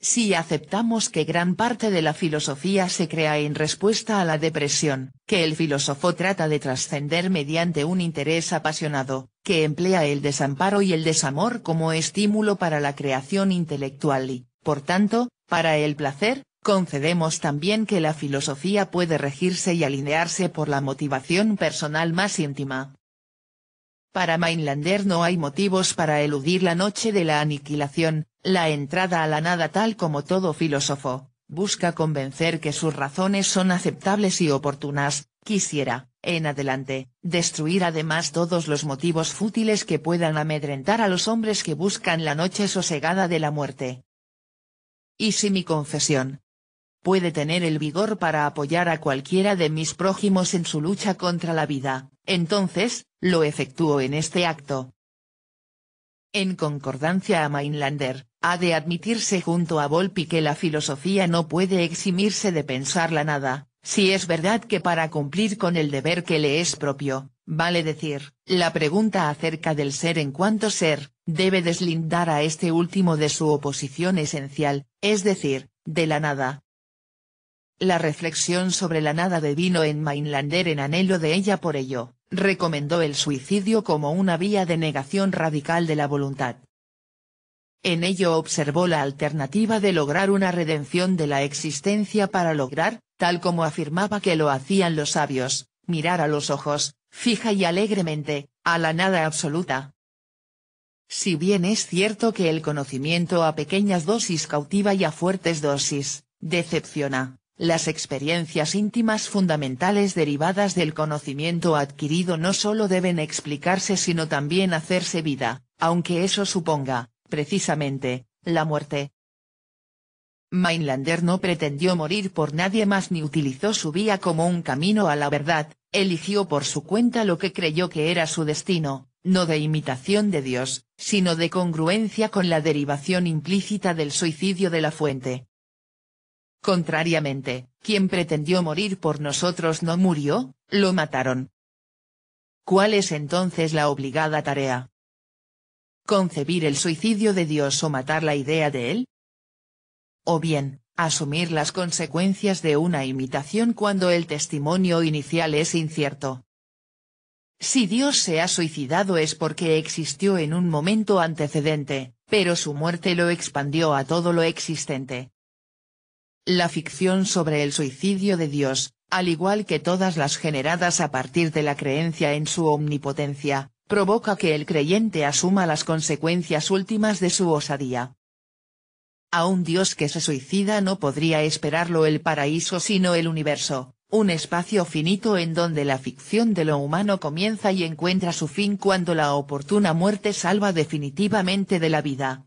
Si aceptamos que gran parte de la filosofía se crea en respuesta a la depresión, que el filósofo trata de trascender mediante un interés apasionado, que emplea el desamparo y el desamor como estímulo para la creación intelectual y, por tanto, para el placer, Concedemos también que la filosofía puede regirse y alinearse por la motivación personal más íntima. Para Mainlander no hay motivos para eludir la noche de la aniquilación, la entrada a la nada tal como todo filósofo, busca convencer que sus razones son aceptables y oportunas, quisiera, en adelante, destruir además todos los motivos fútiles que puedan amedrentar a los hombres que buscan la noche sosegada de la muerte. Y si mi confesión, puede tener el vigor para apoyar a cualquiera de mis prójimos en su lucha contra la vida, entonces, lo efectúo en este acto. En concordancia a Mainlander, ha de admitirse junto a Volpi que la filosofía no puede eximirse de pensar la nada, si es verdad que para cumplir con el deber que le es propio, vale decir, la pregunta acerca del ser en cuanto ser, debe deslindar a este último de su oposición esencial, es decir, de la nada, la reflexión sobre la nada de vino en Mainlander en anhelo de ella por ello, recomendó el suicidio como una vía de negación radical de la voluntad. En ello observó la alternativa de lograr una redención de la existencia para lograr, tal como afirmaba que lo hacían los sabios, mirar a los ojos, fija y alegremente, a la nada absoluta. Si bien es cierto que el conocimiento a pequeñas dosis cautiva y a fuertes dosis, decepciona, las experiencias íntimas fundamentales derivadas del conocimiento adquirido no solo deben explicarse sino también hacerse vida, aunque eso suponga, precisamente, la muerte. Mainlander no pretendió morir por nadie más ni utilizó su vía como un camino a la verdad, eligió por su cuenta lo que creyó que era su destino, no de imitación de Dios, sino de congruencia con la derivación implícita del suicidio de la fuente. Contrariamente, quien pretendió morir por nosotros no murió, lo mataron. ¿Cuál es entonces la obligada tarea? ¿Concebir el suicidio de Dios o matar la idea de él? O bien, asumir las consecuencias de una imitación cuando el testimonio inicial es incierto. Si Dios se ha suicidado es porque existió en un momento antecedente, pero su muerte lo expandió a todo lo existente, la ficción sobre el suicidio de Dios, al igual que todas las generadas a partir de la creencia en su omnipotencia, provoca que el creyente asuma las consecuencias últimas de su osadía. A un Dios que se suicida no podría esperarlo el paraíso sino el universo, un espacio finito en donde la ficción de lo humano comienza y encuentra su fin cuando la oportuna muerte salva definitivamente de la vida.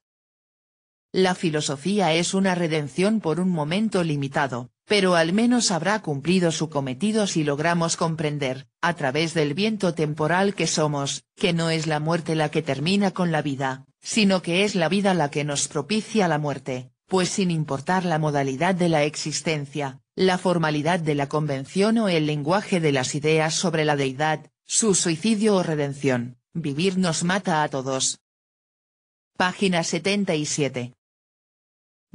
La filosofía es una redención por un momento limitado, pero al menos habrá cumplido su cometido si logramos comprender, a través del viento temporal que somos, que no es la muerte la que termina con la vida, sino que es la vida la que nos propicia la muerte, pues sin importar la modalidad de la existencia, la formalidad de la convención o el lenguaje de las ideas sobre la deidad, su suicidio o redención, vivir nos mata a todos. Página 77.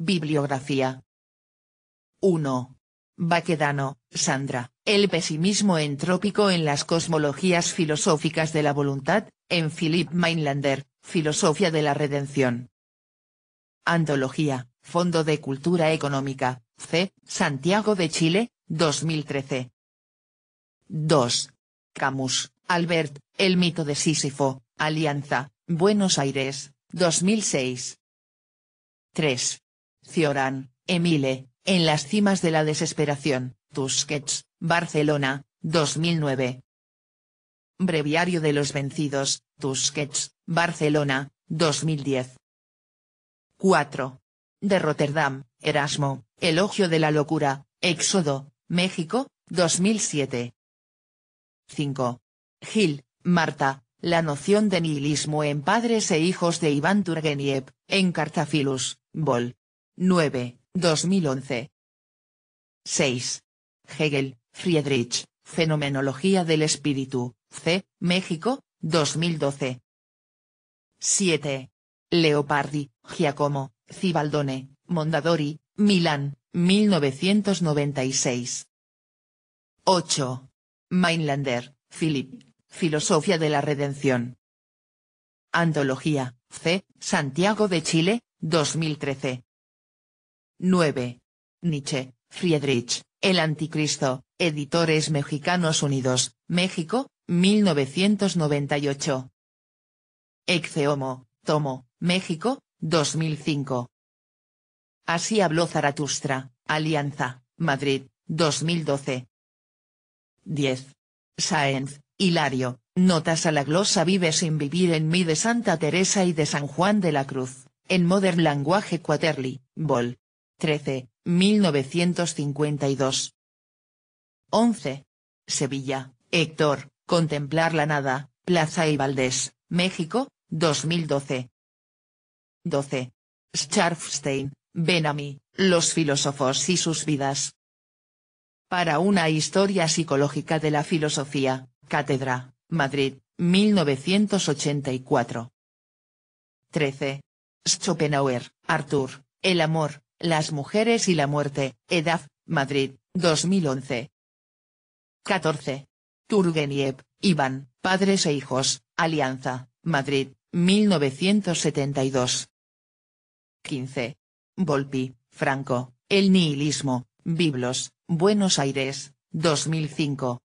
Bibliografía. 1. Baquedano, Sandra. El pesimismo entrópico en las cosmologías filosóficas de la voluntad, en Philip Mainlander, Filosofía de la Redención. Antología, Fondo de Cultura Económica, C. Santiago de Chile, 2013. 2. Camus, Albert, El mito de Sísifo, Alianza, Buenos Aires, 2006. 3. Cioran, Emile, En las cimas de la desesperación, Tusquets, Barcelona, 2009. Breviario de los vencidos, Tusquets, Barcelona, 2010. 4. De Rotterdam, Erasmo, Elogio de la locura, Éxodo, México, 2007. 5. Gil, Marta, La noción de nihilismo en padres e hijos de Iván Turgeniev, en Cartafilus, Vol. 9, 2011. 6. Hegel, Friedrich, Fenomenología del Espíritu, C, México, 2012. 7. Leopardi, Giacomo, Cibaldone, Mondadori, Milán, 1996. 8. Mainlander, Philip, Filosofía de la Redención. Antología, C, Santiago de Chile, 2013. 9. Nietzsche, Friedrich, El Anticristo, Editores Mexicanos Unidos, México, 1998. Exeomo, Tomo, México, 2005. Así habló Zaratustra, Alianza, Madrid, 2012. 10. Saenz, Hilario, Notas a la glosa Vive sin vivir en mí de Santa Teresa y de San Juan de la Cruz, en Modern Language Quaterly, Vol. 13, 1952. 11. Sevilla, Héctor, Contemplar la Nada, Plaza y Valdés, México, 2012. 12. Scharfstein, Benami, Los filósofos y sus vidas. Para una historia psicológica de la filosofía, Cátedra, Madrid, 1984. 13. Schopenhauer, Arthur, El amor, las mujeres y la muerte, EDAF, Madrid, 2011. 14. Turgeniev, Iván, Padres e Hijos, Alianza, Madrid, 1972. 15. Volpi, Franco, El Nihilismo, Biblos, Buenos Aires, 2005.